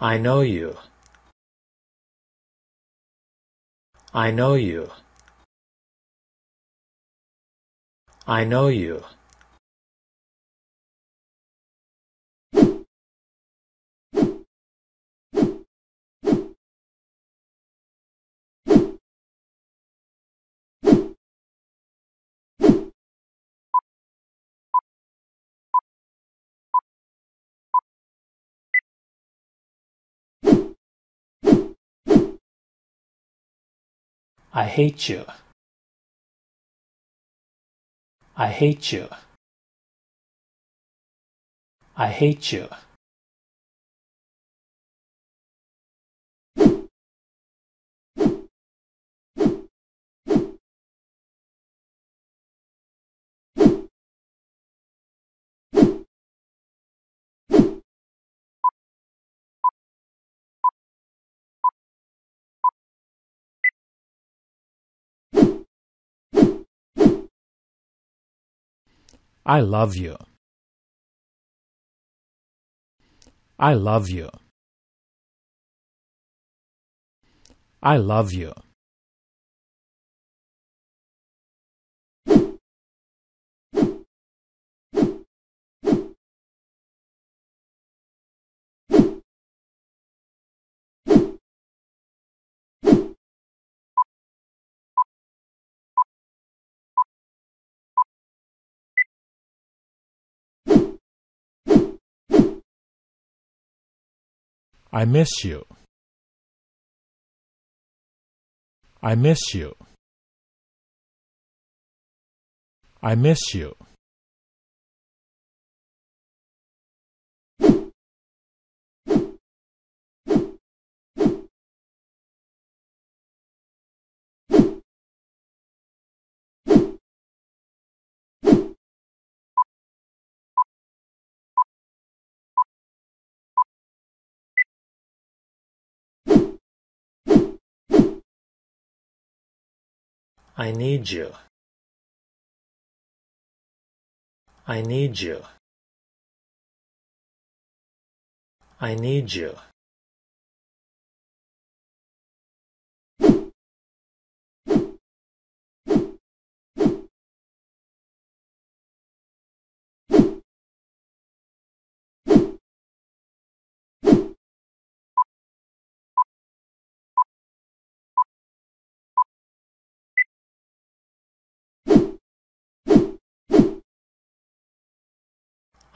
I know you. I know you. I know you. I hate you. I hate you. I hate you. I love you. I love you. I love you. I miss you. I miss you. I miss you. I need you. I need you. I need you.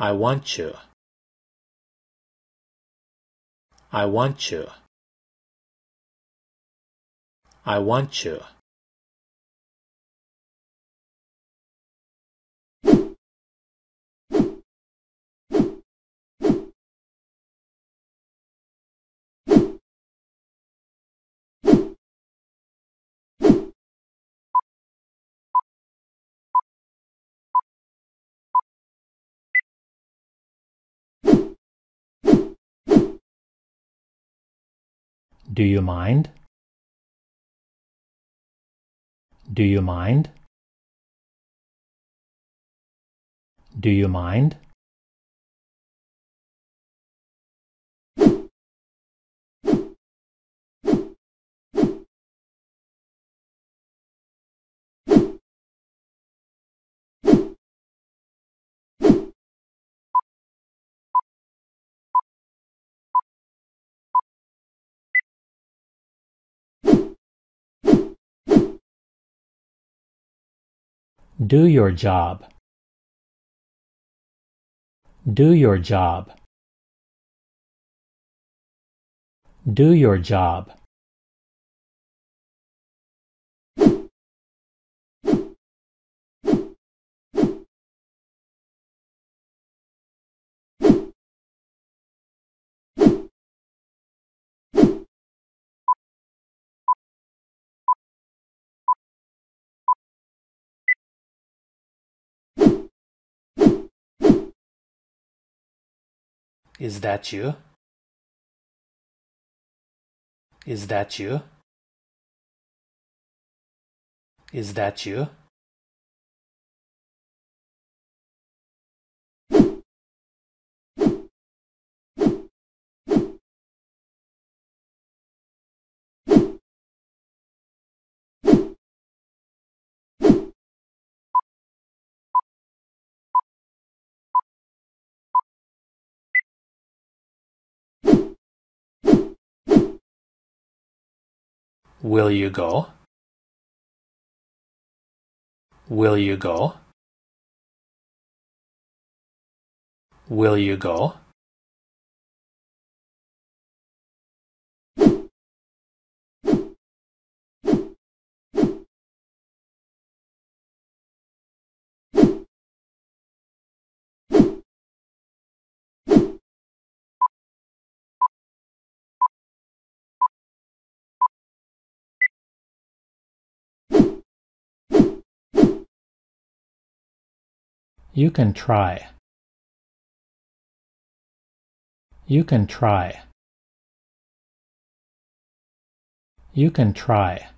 I want you. I want you. I want you. Do you mind? Do you mind? Do you mind? Do your job. Do your job. Do your job. Is that you? Is that you? Is that you? Will you go? Will you go? Will you go? You can try. You can try. You can try.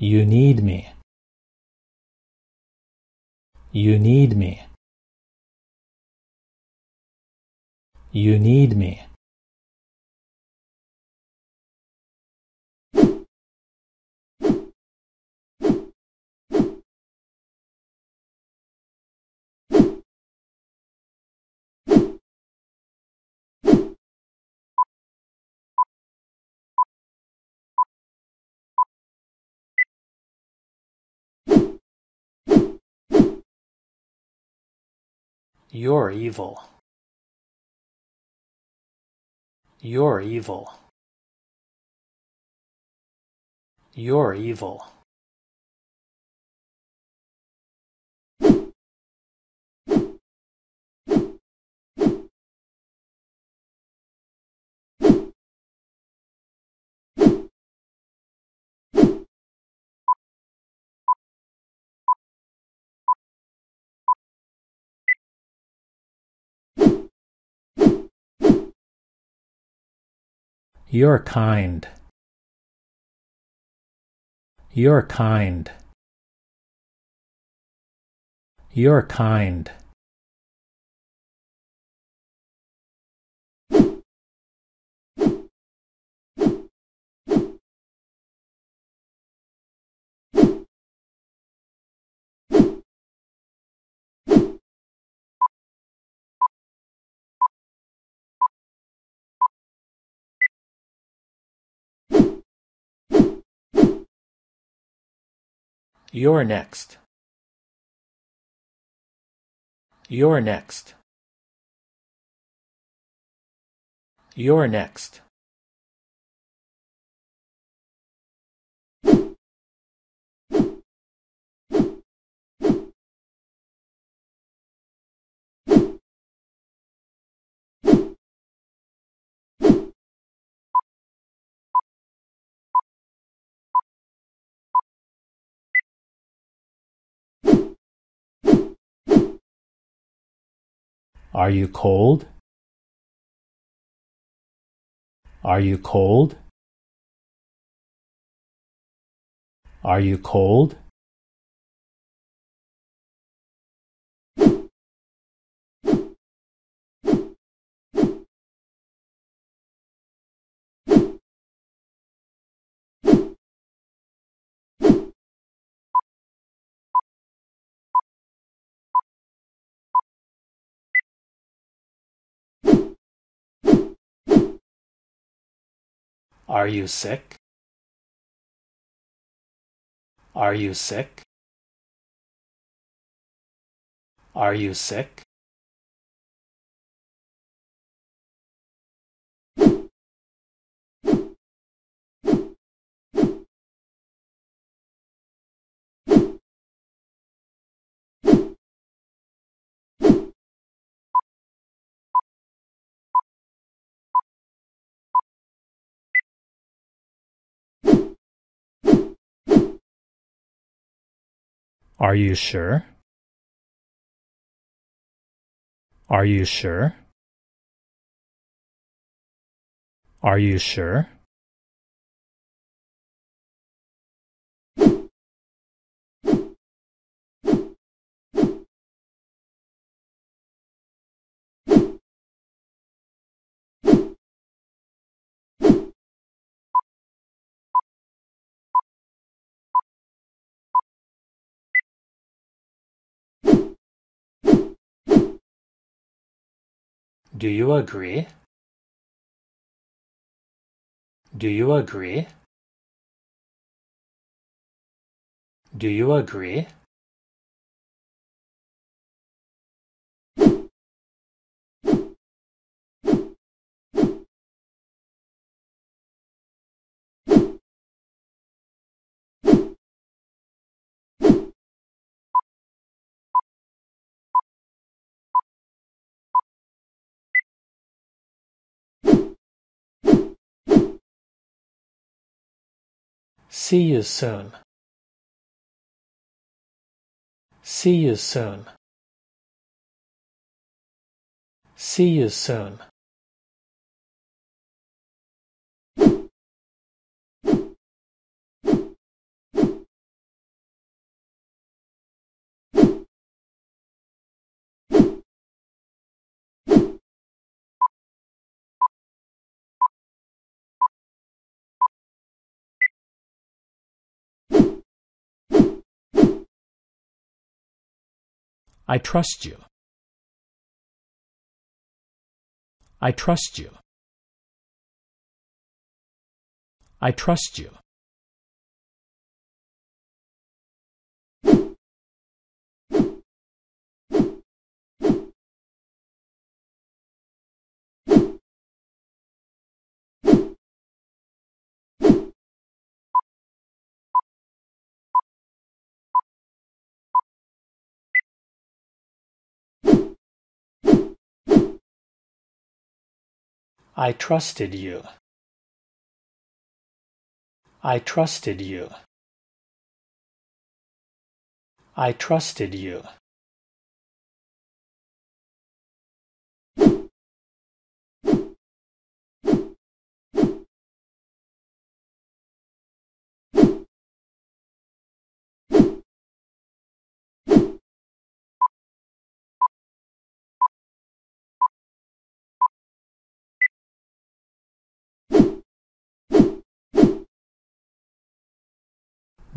You need me. You need me. You need me. You're evil. You're evil. You're evil. You're kind. You're kind. You're kind. You're next. You're next. You're next. Are you cold? Are you cold? Are you cold? Are you sick? Are you sick? Are you sick? Are you sure? Are you sure? Are you sure? Do you agree? Do you agree? Do you agree? See you soon. See you soon. See you soon. I trust you. I trust you. I trust you. I trusted you. I trusted you. I trusted you.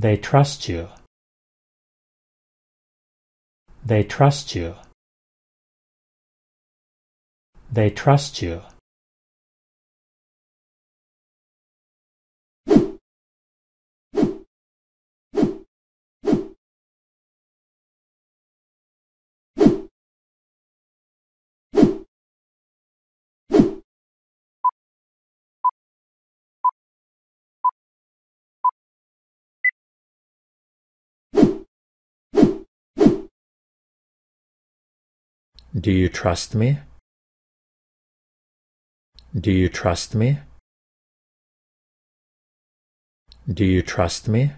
They trust you. They trust you. They trust you. Do you trust me? Do you trust me? Do you trust me?